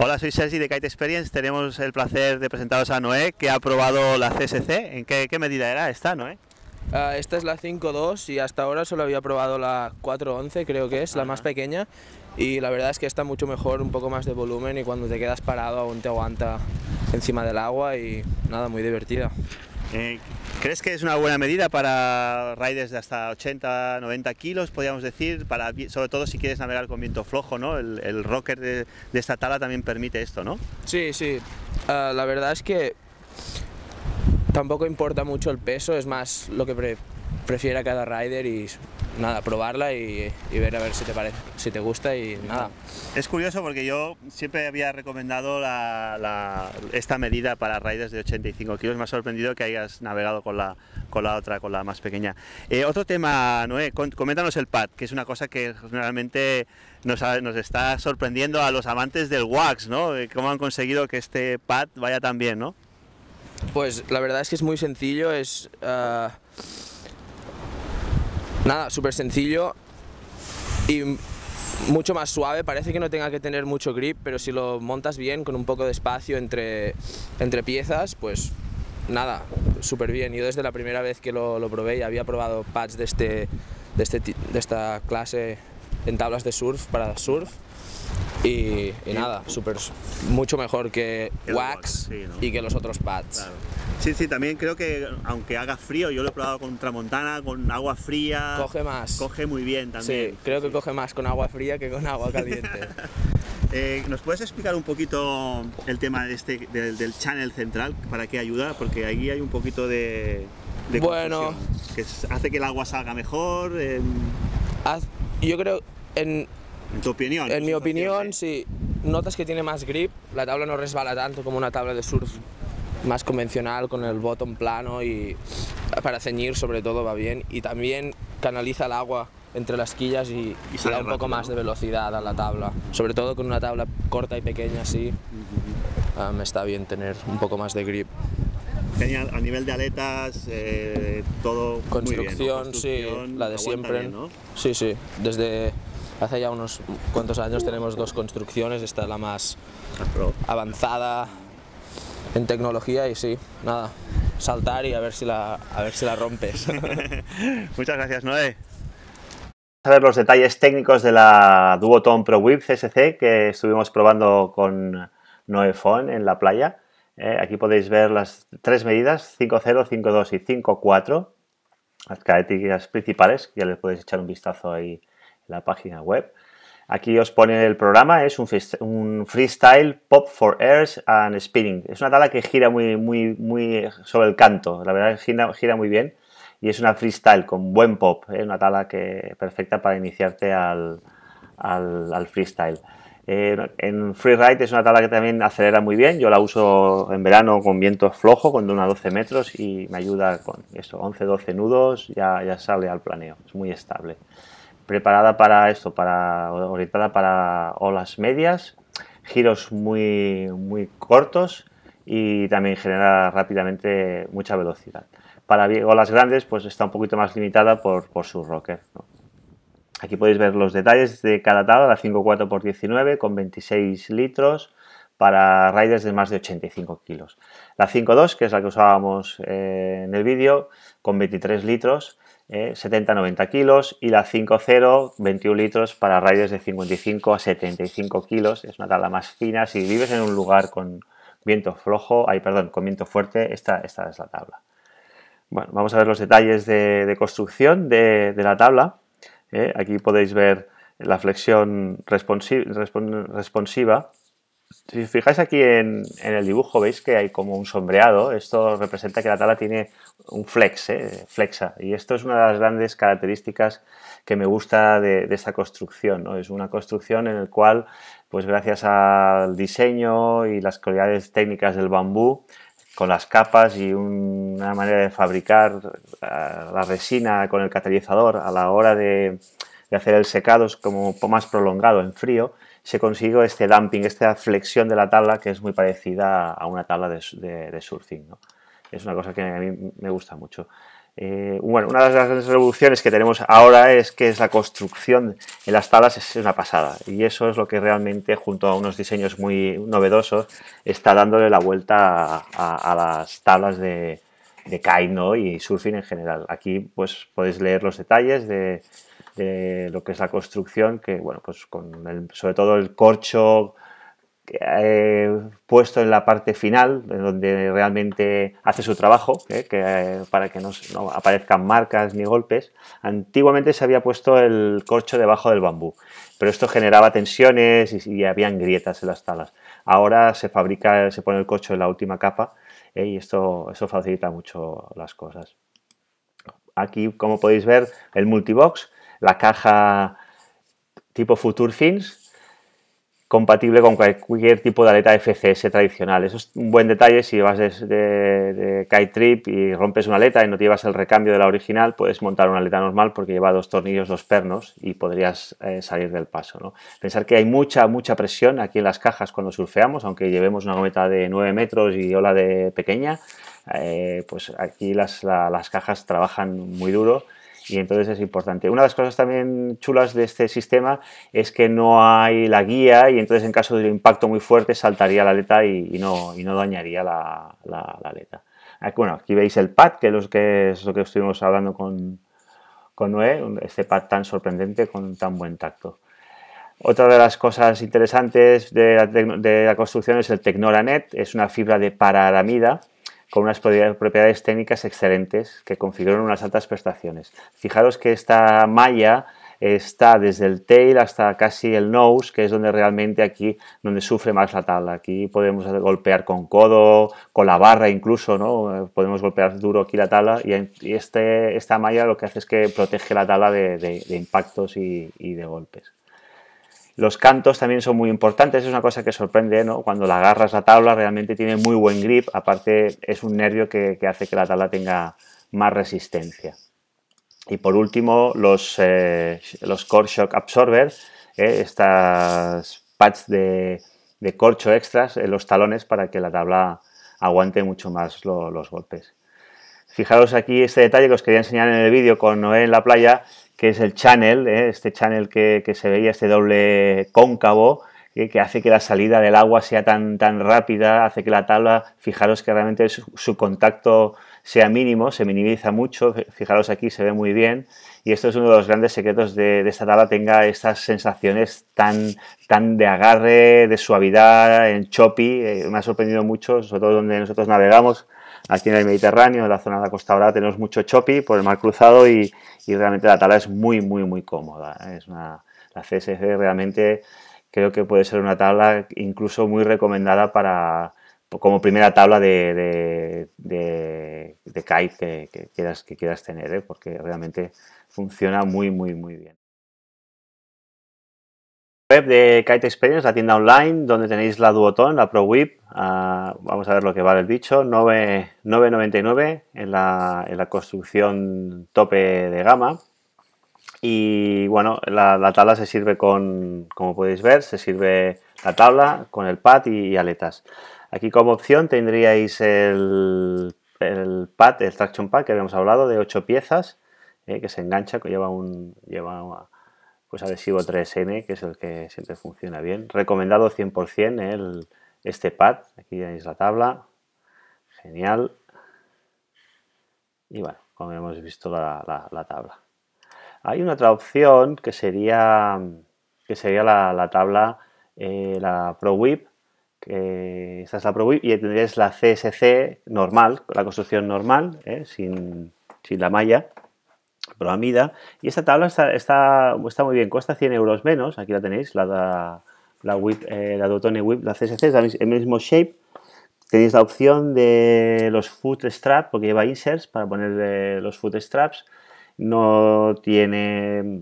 Hola, soy Sergi de Kite Experience. Tenemos el placer de presentaros a Noé, que ha probado la CSC. ¿En qué, medida era esta, Noé? Ah, esta es la 5.2 y hasta ahora solo había probado la 4.11, creo que es, la más pequeña. Y la verdad es que está mucho mejor, un poco más de volumen y cuando te quedas parado aún te aguanta encima del agua y nada, muy divertida. Eh, ¿Crees que es una buena medida para riders de hasta 80, 90 kilos, podríamos decir, para, sobre todo si quieres navegar con viento flojo, ¿no? El, rocker de, esta tala también permite esto, ¿no? Sí, sí. Ah, la verdad es que tampoco importa mucho el peso, es más lo que prefiera cada rider y nada, probarla y, ver a ver si te parece, si te gusta y nada. Es curioso porque yo siempre había recomendado esta medida para riders de 85 kilos. Me ha sorprendido que hayas navegado con la, con la otra, con la más pequeña. Eh, otro tema, Noé, coméntanos el pad, que es una cosa que realmente nos, está sorprendiendo a los amantes del wax, ¿no? Eh, Cómo han conseguido que este pad vaya tan bien, ¿no? Pues la verdad es que es muy sencillo, es... Ah, Nada, súper sencillo y mucho más suave, parece que no tenga que tener mucho grip, pero si lo montas bien, con un poco de espacio entre, entre piezas, pues nada, súper bien. Yo desde la primera vez que lo, probé, y había probado pads de, este, este de, esta clase en tablas de surf para surf, y, nada, súper mucho mejor que Wax y que los otros pads. Sí, sí, también creo que aunque haga frío, yo lo he probado con tramontana, con agua fría. Coge más. Coge muy bien también. Sí, creo que coge más con agua fría que con agua caliente. Eh, ¿Nos puedes explicar un poquito el tema este, del, channel central? ¿Para qué ayuda? Porque ahí hay un poquito de. bueno. Que hace que el agua salga mejor. yo creo, en, en tu opinión. En mi opinión, sí. Notas que tiene más grip, la tabla no resbala tanto como una tabla de surf más convencional, con el botón plano y para ceñir sobre todo va bien. Y también canaliza el agua entre las quillas y, da un poco más de velocidad a la tabla. Sobre todo con una tabla corta y pequeña así, ah, me está bien tener un poco más de grip. Genial, a nivel de aletas, eh, todo construcción, muy bien, construcción, sí, la de siempre. Sí, sí, desde hace ya unos cuantos años tenemos dos construcciones, esta es la más avanzada, en tecnología y sí, nada, saltar y a ver si la, a ver si la rompes. Muchas gracias, Noé. Vamos a ver los detalles técnicos de la Duoton Pro Whip CSC que estuvimos probando con Noé Fon en la playa. Eh, aquí podéis ver las tres medidas, 5.0, 5.2 y 5.4, las características principales, ya les podéis echar un vistazo ahí en la página web. Aquí os pone el programa, es un, freestyle pop for airs and spinning. Es una tabla que gira muy, muy, muy sobre el canto, la verdad que gira muy bien y es una freestyle con buen pop, es ¿eh? una tabla que perfecta para iniciarte al, al, freestyle. Eh, en freeride es una tabla que también acelera muy bien, yo la uso en verano con viento flojo, con de a 12 metros y me ayuda con eso, 11-12 nudos, ya, ya sale al planeo, es muy estable preparada para esto, para orientada para olas medias, giros muy, muy cortos y también genera rápidamente mucha velocidad. Para olas grandes, pues está un poquito más limitada por, por su rocker. Aquí podéis ver los detalles de cada tabla, la 5.4x19 con 26 litros para riders de más de 85 kilos. La 5.2, que es la que usábamos eh, en el vídeo, con 23 litros 70-90 eh, kilos y la 5.0 21 litros para rayos de 55 a 75 kilos. Es una tabla más fina. Si vives en un lugar con viento flojo, ay, perdón, con viento fuerte, esta, esta es la tabla. Bueno, vamos a ver los detalles de, construcción de, la tabla. Eh. aquí podéis ver la flexión responsiva si fijáis aquí en, el dibujo, veis que hay como un sombreado. Esto representa que la tala tiene un flex, ¿eh? flexa. Y esto es una de las grandes características que me gusta de, de esta construcción. Es una construcción en la cual, pues gracias al diseño y las cualidades técnicas del bambú, con las capas y una manera de fabricar eh, la, resina con el catalizador a la hora de, de hacer el secado es como más prolongado en frío, se consigue este dumping, esta flexión de la tabla que es muy parecida a una tabla de, surfing. ¿no? Es una cosa que a mí me gusta mucho. Eh, bueno, una de las grandes revoluciones que tenemos ahora es que es la construcción en las tablas es una pasada y eso es lo que realmente junto a unos diseños muy novedosos está dándole la vuelta a, las tablas de, de Kaino y surfing en general. Aquí pues podéis leer los detalles de, eh, lo que es la construcción, que bueno, pues con sobre todo el corcho puesto en la parte final, en donde realmente hace su trabajo, ¿eh? que, para que no, aparezcan marcas ni golpes. Antiguamente se había puesto el corcho debajo del bambú, pero esto generaba tensiones y, habían grietas en las talas Ahora se fabrica, se pone el corcho en la última capa ¿eh? y esto, eso facilita mucho las cosas. Aquí, como podéis ver, el multibox la caja tipo Future Fins compatible con cualquier tipo de aleta FCS tradicional. Eso es un buen detalle si vas de, de, kite trip y rompes una aleta y no te llevas el recambio de la original, puedes montar una aleta normal porque lleva dos tornillos, dos pernos y podrías eh, salir del paso. ¿no? Pensar que hay mucha, mucha presión aquí en las cajas cuando surfeamos, aunque llevemos una gometa de 9 metros y ola de pequeña, eh, pues aquí las, las cajas trabajan muy duro y entonces es importante. Una de las cosas también chulas de este sistema es que no hay la guía y entonces en caso de un impacto muy fuerte saltaría la aleta y, no, y no dañaría la, aleta. bueno, aquí veis el pad, que, los que es lo que estuvimos hablando con, con Noé, este pad tan sorprendente con tan buen tacto. Otra de las cosas interesantes de la, construcción es el Tecnoranet, es una fibra de pararamida con unas propiedades técnicas excelentes que configuran unas altas prestaciones. Fijaros que esta malla está desde el tail hasta casi el nose, que es donde realmente aquí donde sufre más la tabla. Aquí podemos golpear con codo, con la barra incluso, ¿no? Podemos golpear duro aquí la tabla y, este, esta malla lo que hace es que protege la tabla de, impactos y de golpes. Los cantos también son muy importantes, es una cosa que sorprende, Cuando la agarras la tabla realmente tiene muy buen grip, aparte es un nervio que, hace que la tabla tenga más resistencia. Y por último, los, eh, Core Shock Absorber, eh, estas pads de, corcho extras en los talones para que la tabla aguante mucho más los golpes. Fijaros aquí este detalle que os quería enseñar en el vídeo con Noé en la playa, que es el channel, ¿eh? este channel que, que, se veía, este doble cóncavo, que hace que la salida del agua sea tan, tan rápida, hace que la tabla, fijaros que realmente su, contacto sea mínimo, se minimiza mucho, fijaros aquí, se ve muy bien, y esto es uno de los grandes secretos de, esta tabla, tenga estas sensaciones tan, tan de agarre, de suavidad, en choppy, eh, me ha sorprendido mucho, sobre todo donde nosotros navegamos, Aquí en el Mediterráneo, en la zona de la Costa Brava, tenemos mucho choppy por el mar cruzado y, realmente la tabla es muy, muy, muy cómoda. ¿eh? Es una, la CSG realmente creo que puede ser una tabla incluso muy recomendada para como primera tabla de, de, kite que, quieras, que quieras tener, ¿eh? porque realmente funciona muy, muy, muy bien web de Kite Experience, la tienda online, donde tenéis la Duoton, la Pro Whip, ah, vamos a ver lo que vale el bicho, 9,99 en la, construcción tope de gama. Y bueno, la, tabla se sirve con, como podéis ver, se sirve la tabla con el pad y, aletas. Aquí como opción tendríais el, el, pad, el traction pad que habíamos hablado, de 8 piezas, eh, que se engancha, que lleva un... Lleva pues adhesivo 3N, que es el que siempre funciona bien. Recomendado 100% ¿eh? este pad, aquí tenéis la tabla, genial. Y bueno, como hemos visto la, tabla. Hay una otra opción que sería, que sería la, tabla, eh, la ProWhip, que esta es la ProWip y tendríais la CSC normal, la construcción normal, ¿eh? sin, sin la malla proamida Y esta tabla está, está, muy bien, cuesta 100 euros menos. Aquí la tenéis, la, la, la, eh, la Dotone Whip, la CSC, es el mismo shape. Tenéis la opción de los foot straps, porque lleva inserts para poner eh, los foot straps. No tiene mm,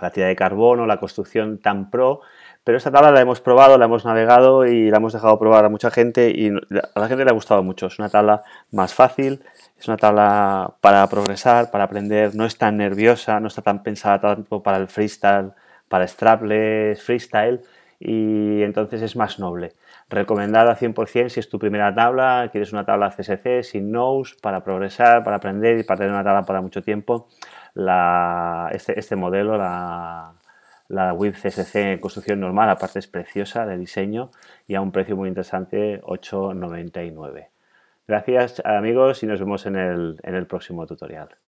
la tira de carbono, la construcción tan pro. Pero esta tabla la hemos probado, la hemos navegado y la hemos dejado probar a mucha gente y a la gente le ha gustado mucho. Es una tabla más fácil, es una tabla para progresar, para aprender, no es tan nerviosa, no está tan pensada tanto para el freestyle, para strapless, freestyle y entonces es más noble. Recomendada 100% si es tu primera tabla, quieres una tabla CSC sin nose para progresar, para aprender y para tener una tabla para mucho tiempo. Este, este modelo, la, la WIP CSC en construcción normal, aparte es preciosa de diseño y a un precio muy interesante, 8,99. Gracias amigos y nos vemos en el, en el próximo tutorial.